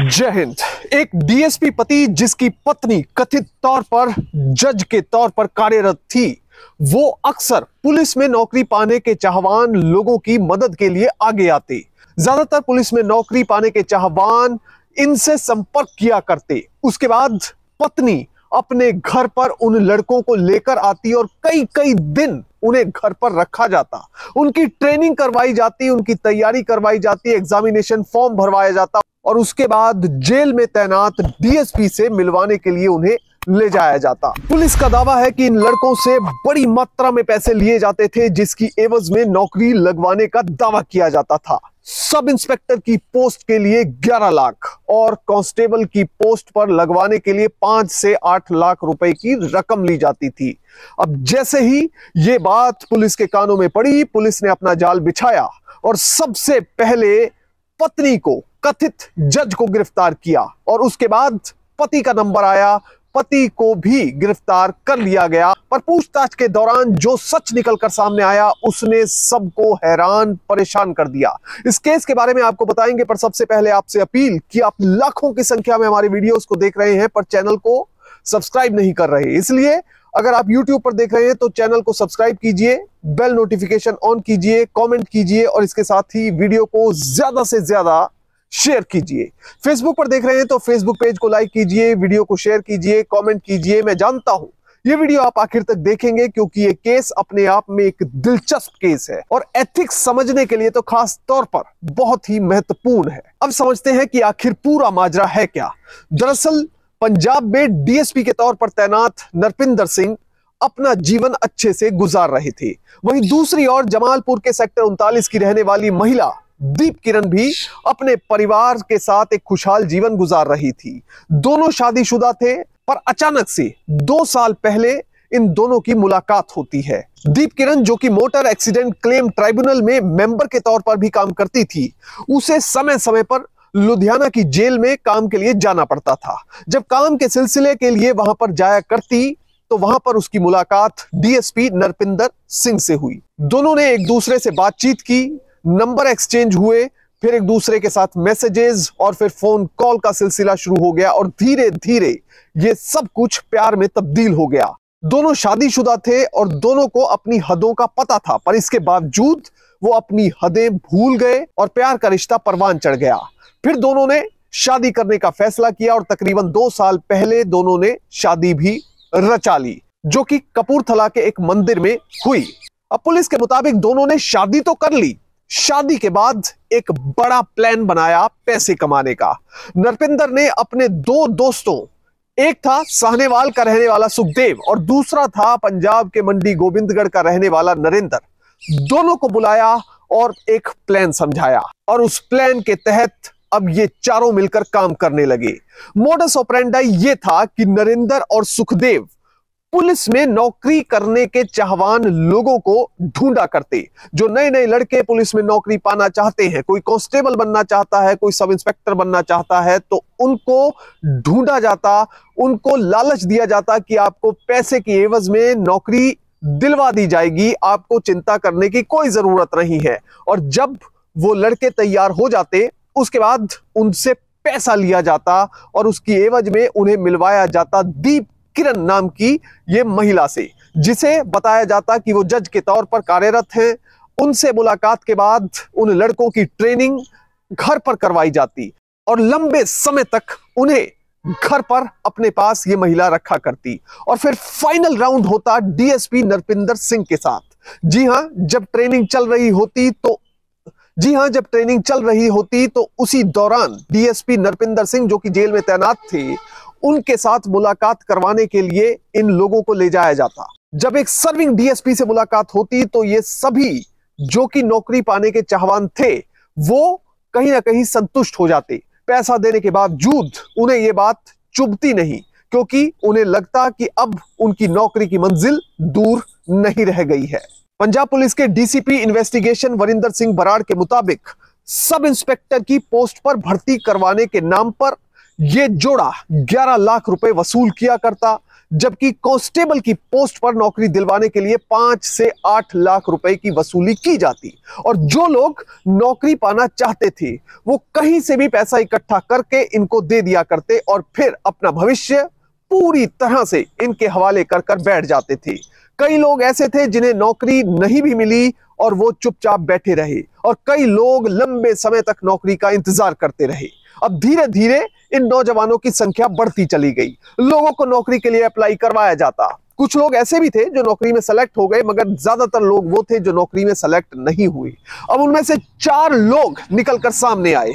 जय हिंद एक डीएसपी पति जिसकी पत्नी कथित तौर पर जज के तौर पर कार्यरत थी वो अक्सर पुलिस में नौकरी पाने के चाहवान लोगों की मदद के लिए आगे आती ज्यादातर पुलिस में नौकरी पाने के चाहवान इनसे संपर्क किया करते उसके बाद पत्नी अपने घर पर उन लड़कों को लेकर आती और कई कई दिन उन्हें घर पर रखा जाता उनकी ट्रेनिंग करवाई जाती उनकी तैयारी करवाई जाती एग्जामिनेशन फॉर्म भरवाया जाता और उसके बाद जेल में तैनात डीएसपी से मिलवाने के लिए उन्हें ले जाया जाता पुलिस का दावा है कि इन लड़कों से बड़ी मात्रा में पैसे लिए जाते थे जिसकी एवज में नौकरी लगवाने का दावा किया जाता था सब इंस्पेक्टर की पोस्ट के लिए 11 लाख और कांस्टेबल की पोस्ट पर लगवाने के लिए 5 से 8 लाख रुपए की रकम ली जाती थी अब जैसे ही ये बात पुलिस के कानों में पड़ी पुलिस ने अपना जाल बिछाया और सबसे पहले पत्नी को कथित जज को गिरफ्तार किया और उसके बाद पति का नंबर आया पति को भी गिरफ्तार कर लिया गया पर पूछताछ के दौरान जो सच निकलकर सामने आया उसने सबको हैरान परेशान कर दिया इस केस के बारे में आपको बताएंगे पर सबसे पहले आपसे अपील कि आप लाखों की संख्या में हमारे वीडियोस को देख रहे हैं पर चैनल को सब्सक्राइब नहीं कर रहे इसलिए अगर आप YouTube पर देख रहे हैं तो चैनल को सब्सक्राइब कीजिए बेल नोटिफिकेशन ऑन कीजिए कमेंट कीजिए और इसके साथ ही वीडियो को ज्यादा से ज्यादा शेयर कीजिए फेसबुक पर देख रहे हैं तो फेसबुक पेज को लाइक कीजिए वीडियो को शेयर कीजिए कमेंट कीजिए मैं जानता हूं ये वीडियो आप आखिर तक देखेंगे क्योंकि ये केस अपने आप में एक दिलचस्प केस है और एथिक्स समझने के लिए तो खास तौर पर बहुत ही महत्वपूर्ण है अब समझते हैं कि आखिर पूरा माजरा है क्या दरअसल पंजाब में डीएसपी के तौर पर तैनात नरपिंदर सिंह अपना जीवन अच्छे से गुजार रहे थे वहीं दूसरी ओर जमालपुर के सेक्टर उनतालीस की रहने वाली महिला दीप किरण भी अपने परिवार के साथ एक खुशहाल जीवन गुजार रही थी दोनों शादीशुदा थे पर अचानक से दो साल पहले इन दोनों की मुलाकात होती है दीप किरण जो कि मोटर एक्सीडेंट क्लेम ट्राइब्यूनल में मेंबर के तौर पर भी काम करती थी उसे समय समय पर लुधियाना की जेल में काम के लिए जाना पड़ता था जब काम के सिलसिले के लिए वहां पर जाया करती तो वहां पर उसकी मुलाकात डीएसपी नरपिंदर सिंह से हुई दोनों ने एक दूसरे से बातचीत की नंबर एक्सचेंज हुए फिर एक दूसरे के साथ मैसेजेस और फिर फोन कॉल का सिलसिला शुरू हो गया और धीरे धीरे ये सब कुछ प्यार में तब्दील हो गया दोनों शादीशुदा थे और दोनों को अपनी हदों का पता था पर इसके बावजूद वो अपनी हदें भूल गए और प्यार का रिश्ता परवान चढ़ गया फिर दोनों ने शादी करने का फैसला किया और तकरीबन दो साल पहले दोनों ने शादी भी रचा ली जो कि कपूरथला के एक मंदिर में हुई अब पुलिस के मुताबिक दोनों ने शादी तो कर ली शादी के बाद एक बड़ा प्लान बनाया पैसे कमाने का नरपिंदर ने अपने दो दोस्तों एक था सहनेवाल का रहने वाला सुखदेव और दूसरा था पंजाब के मंडी गोविंदगढ़ का रहने वाला नरेंद्र दोनों को बुलाया और एक प्लान समझाया और उस प्लान के तहत अब ये चारों मिलकर काम करने लगे मोडस ऑपरेंडा ये था कि नरेंद्र और सुखदेव पुलिस में नौकरी करने के चाहवान लोगों को ढूंढा करते जो नए नए लड़के पुलिस में नौकरी पाना चाहते हैं कोई कांस्टेबल बनना चाहता है कोई सब इंस्पेक्टर बनना चाहता है तो उनको ढूंढा जाता उनको लालच दिया जाता कि आपको पैसे की एवज में नौकरी दिलवा दी जाएगी आपको चिंता करने की कोई जरूरत नहीं है और जब वो लड़के तैयार हो जाते उसके बाद उनसे पैसा लिया जाता और उसकी एवज में उन्हें मिलवाया जाता दीप किरण नाम की ये महिला से जिसे बताया जाता कि वो जज के तौर पर कार्यरत है उनसे मुलाकात के बाद उन लड़कों की ट्रेनिंग घर पर करवाई जाती और लंबे समय तक उन्हें घर पर अपने पास ये महिला रखा करती और फिर फाइनल राउंड होता डीएसपी नरपिंदर सिंह के साथ जी हाँ जब ट्रेनिंग चल रही होती तो जी हाँ जब ट्रेनिंग चल रही होती तो उसी दौरान डीएसपी नरपिंदर सिंह जो कि जेल में तैनात थे उनके साथ मुलाकात करवाने के लिए इन लोगों को ले जाया जाता जब एक सर्विंग डीएसपी से मुलाकात होती तो ये सभी जो कि नौकरी पाने के चाहवान थे वो कहीं ना कहीं संतुष्ट हो जाते पैसा देने के बावजूद उन्हें ये बात चुभती नहीं क्योंकि उन्हें लगता कि अब उनकी नौकरी की मंजिल दूर नहीं रह गई है पंजाब पुलिस के डीसीपी इन्वेस्टिगेशन वरिंदर सिंह बराड़ के मुताबिक सब इंस्पेक्टर की पोस्ट पर भर्ती करवाने के नाम पर ये जोड़ा 11 लाख रुपए वसूल किया करता जबकि कांस्टेबल की पोस्ट पर नौकरी दिलवाने के लिए पांच से आठ लाख रुपए की वसूली की जाती और जो लोग नौकरी पाना चाहते थे वो कहीं से भी पैसा इकट्ठा करके इनको दे दिया करते और फिर अपना भविष्य पूरी तरह से इनके हवाले कर कर बैठ जाते थे कई लोग ऐसे थे जिन्हें नौकरी नहीं भी मिली और वो चुपचाप बैठे रहे और कई लोग लंबे समय तक नौकरी का इंतजार करते रहे अब धीरे धीरे इन नौजवानों की संख्या बढ़ती चली गई लोगों को नौकरी के लिए अप्लाई करवाया जाता कुछ लोग ऐसे भी थे जो नौकरी में सेलेक्ट हो गए मगर ज्यादातर लोग वो थे जो नौकरी में सेलेक्ट नहीं हुए अब उनमें से चार लोग निकलकर सामने आए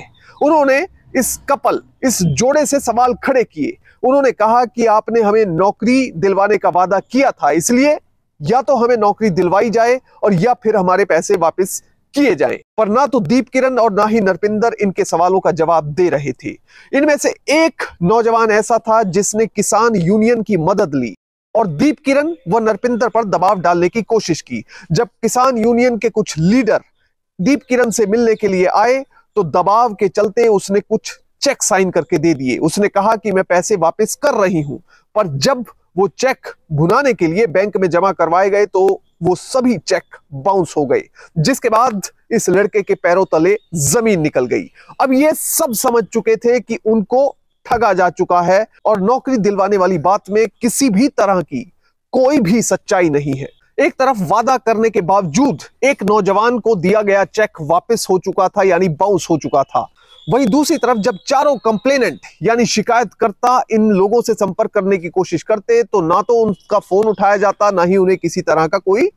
उन्होंने इस कपल इस जोड़े से सवाल खड़े किए उन्होंने कहा कि आपने हमें नौकरी दिलवाने का वादा किया था इसलिए या तो हमें नौकरी दिलवाई जाए और या फिर हमारे पैसे वापस किए जाएं पर ना तो दीप किरण और ना ही नरपिंदर इनके सवालों का जवाब दे रहे थे इनमें से एक नौजवान ऐसा था जिसने किसान यूनियन की मदद ली और दीप किरण व नरपिंदर पर दबाव डालने की कोशिश की जब किसान यूनियन के कुछ लीडर दीप किरण से मिलने के लिए आए तो दबाव के चलते उसने कुछ चेक साइन करके दे दिए उसने कहा कि मैं पैसे वापस कर रही हूं पर जब वो चेक भुनाने के लिए बैंक में जमा करवाए गए तो वो सभी चेक बाउंस हो गए जिसके बाद इस लड़के के पैरों तले जमीन निकल गई अब ये सब समझ चुके थे कि उनको ठगा जा चुका है और नौकरी दिलवाने वाली बात में किसी भी तरह की कोई भी सच्चाई नहीं है एक तरफ वादा करने के बावजूद एक नौजवान को दिया गया चेक वापस हो चुका था यानी बाउंस हो चुका था वहीं दूसरी तरफ जब चारों कंप्लेनेंट यानी शिकायतकर्ता इन लोगों से संपर्क करने की कोशिश करते तो ना तो उनका फोन उठाया जाता ना ही उन्हें किसी तरह का कोई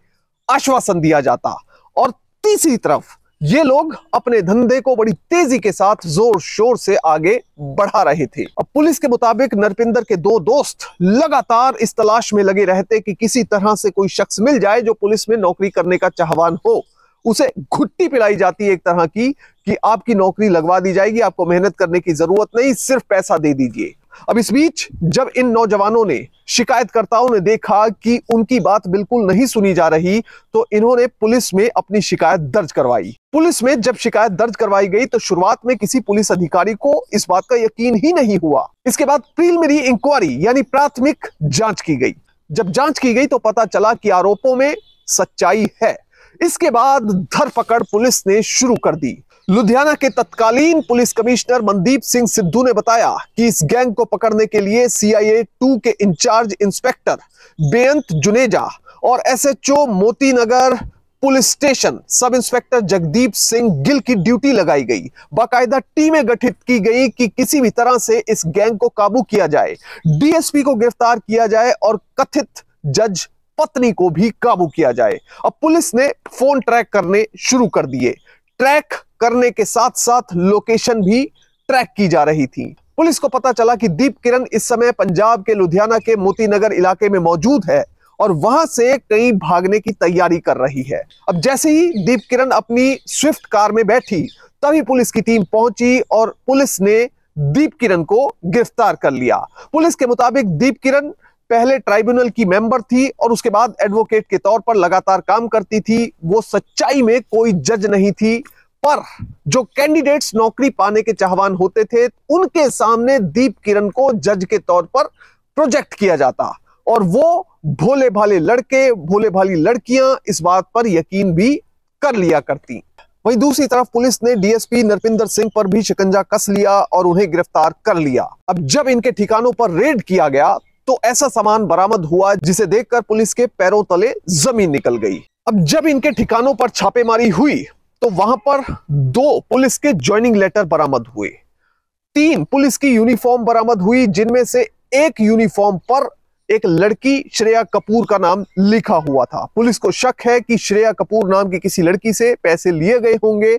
आश्वासन दिया जाता और तीसरी तरफ ये लोग अपने धंधे को बड़ी तेजी के साथ जोर शोर से आगे बढ़ा रहे थे अब पुलिस के मुताबिक नरपिंदर के दो दोस्त लगातार इस तलाश में लगे रहते कि किसी तरह से कोई शख्स मिल जाए जो पुलिस में नौकरी करने का चाहवान हो उसे घुट्टी पिलाई जाती है एक तरह की कि आपकी नौकरी लगवा दी जाएगी आपको मेहनत करने की जरूरत नहीं सिर्फ पैसा दे दीजिए अब इस बीच जब इन नौजवानों ने शिकायतकर्ताओं ने देखा कि उनकी बात बिल्कुल नहीं सुनी जा रही तो इन्होंने पुलिस में अपनी शिकायत दर्ज करवाई पुलिस में जब शिकायत दर्ज करवाई गई तो शुरुआत में किसी पुलिस अधिकारी को इस बात का यकीन ही नहीं हुआ इसके बाद प्रीलिमिनरी इंक्वायरी यानी प्राथमिक जांच की गई जब जांच की गई तो पता चला कि आरोपों में सच्चाई है इसके बाद धरपकड़ पुलिस ने शुरू कर दी लुधियाना के तत्कालीन पुलिस कमिश्नर मनदीप सिंह सिद्धू ने बताया कि इस गैंग को पकड़ने के लिए सीआईए 2 के इंचार्ज इंस्पेक्टर बेअंत जुनेजा और SHO Moti Nagar police station sub inspector Jagdeep Singh Gill duty ड्यूटी लगाई गई बाकायदा टीमें गठित की गई कि किसी भी तरह से इस गैंग को काबू किया जाए डीएसपी को गिरफ्तार किया जाए और कथित जज पत्नी को भी काबू किया जाए अब पुलिस ने फोन ट्रैक करने शुरू कर दिए ट्रैक करने के साथ साथ लोकेशन भी ट्रैक की जा रही थी पुलिस को पता चला कि दीप किरण इस समय पंजाब के लुधियाना के मोती नगर इलाके में मौजूद है और वहां से कहीं भागने की तैयारी कर रही है अब जैसे ही दीप किरण अपनी स्विफ्ट कार में बैठी तभी पुलिस की टीम पहुंची और पुलिस ने दीप किरण को गिरफ्तार कर लिया पुलिस के मुताबिक दीप किरण पहले ट्राइब्यूनल की मेंबर थी और उसके बाद एडवोकेट के तौर पर लगातार काम करती थी वो सच्चाई में कोई जज नहीं थी पर जो कैंडिडेट्स नौकरी पाने के चाहवान होते थे उनके सामने दीप किरण को जज के तौर पर प्रोजेक्ट किया जाता और वो भोले भाले लड़के भोले भाली लड़कियां इस बात पर यकीन भी कर लिया करती वहीं दूसरी तरफ पुलिस ने डीएसपी नरपिंदर सिंह पर भी शिकंजा कस लिया और उन्हें गिरफ्तार कर लिया अब जब इनके ठिकानों पर रेड किया गया तो ऐसा सामान बरामद हुआ जिसे देखकर पुलिस के पैरों तले जमीन निकल गई अब जब इनके ठिकानों पर छापेमारी हुई तो वहां पर दो पुलिस के ज्वाइनिंग लेटर बरामद हुए तीन पुलिस की यूनिफॉर्म बरामद हुई जिनमें से एक यूनिफॉर्म पर एक लड़की श्रेया कपूर का नाम लिखा हुआ था पुलिस को शक है कि श्रेया कपूर नाम की किसी लड़की से पैसे लिए गए होंगे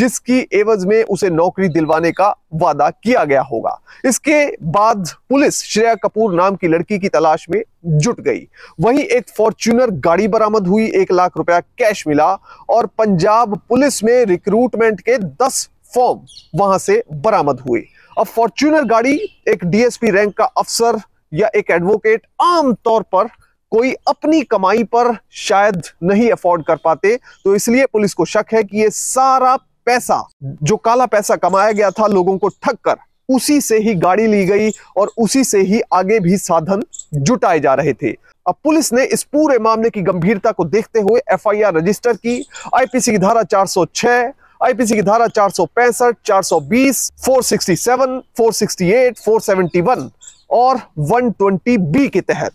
जिसकी एवज में उसे नौकरी दिलवाने का वादा किया गया होगा इसके बाद पुलिस श्रेया कपूर नाम की लड़की की तलाश में जुट गई वहीं एक फॉर्च्यूनर गाड़ी बरामद हुई एक लाख रुपया कैश मिला और पंजाब पुलिस में रिक्रूटमेंट के दस फॉर्म वहां से बरामद हुए अब फॉर्च्यूनर गाड़ी एक डीएसपी रैंक का अफसर या एक एडवोकेट आमतौर पर कोई अपनी कमाई पर शायद नहीं अफोर्ड कर पाते तो इसलिए पुलिस को शक है कि ये सारा पैसा जो काला पैसा कमाया गया था लोगों को ठग कर उसी से ही गाड़ी ली गई और उसी से ही आगे भी साधन जुटाए जा रहे थे अब पुलिस ने इस पूरे मामले की गंभीरता को देखते हुए एफआईआर रजिस्टर की आईपीसी की धारा 406 आईपीसी की धारा चार सौ पैंसठ चार सौ बीस four sixty seven four sixty eight four seventy one और ट्वेंटी बी के तहत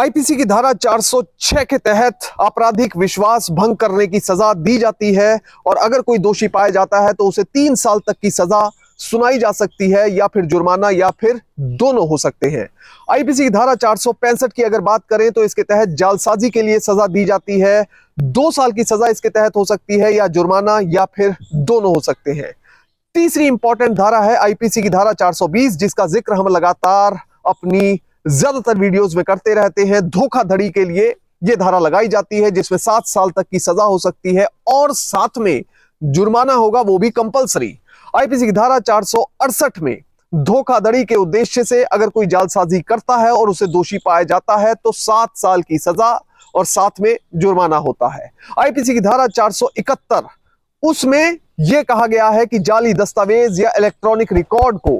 आईपीसी की धारा 406 के तहत आपराधिक विश्वास भंग करने की सजा दी जाती है और अगर कोई दोषी पाया जाता है तो उसे तीन साल तक की सजा सुनाई जा सकती है या फिर जुर्माना या फिर दोनों हो सकते हैं आईपीसी की धारा पैंसठ की अगर बात करें तो इसके तहत जालसाजी के लिए सजा दी जाती है दो साल की सजा इसके तहत हो सकती है या जुर्माना या फिर दोनों हो सकते हैं तीसरी इंपॉर्टेंट धारा है आईपीसी की धारा 420 जिसका जिक्र हम लगातार अपनी ज्यादातर वीडियोस में करते रहते हैं धोखाधड़ी के लिए यह धारा लगाई जाती है जिसमें सात साल तक की सजा हो सकती है और साथ में जुर्माना होगा वो भी कंपलसरी आईपीसी की धारा चार में धोखाधड़ी के उद्देश्य से अगर कोई जालसाजी करता है और उसे दोषी पाया जाता है तो सात साल की सजा और साथ में जुर्माना होता है आईपीसी की धारा चार उसमें यह कहा गया है कि जाली दस्तावेज या इलेक्ट्रॉनिक रिकॉर्ड को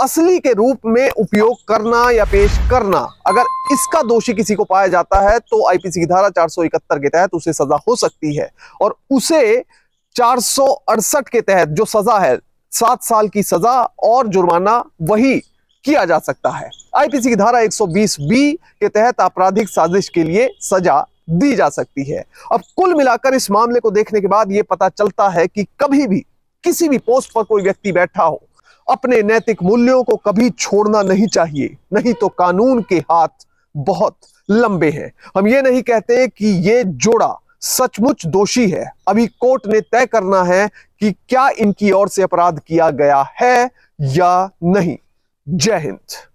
असली के रूप में उपयोग करना या पेश करना अगर इसका दोषी किसी को पाया जाता है तो आईपीसी की धारा 471 के तहत उसे सजा हो सकती है और उसे चार के तहत जो सजा है सात साल की सजा और जुर्माना वही किया जा सकता है आईपीसी की धारा 120 बी के तहत आपराधिक साजिश के लिए सजा दी जा सकती है अब कुल मिलाकर इस मामले को देखने के बाद यह पता चलता है कि कभी भी किसी भी पोस्ट पर कोई व्यक्ति बैठा हो अपने नैतिक मूल्यों को कभी छोड़ना नहीं चाहिए नहीं तो कानून के हाथ बहुत लंबे हैं हम ये नहीं कहते कि ये जोड़ा सचमुच दोषी है अभी कोर्ट ने तय करना है कि क्या इनकी ओर से अपराध किया गया है या नहीं जय हिंद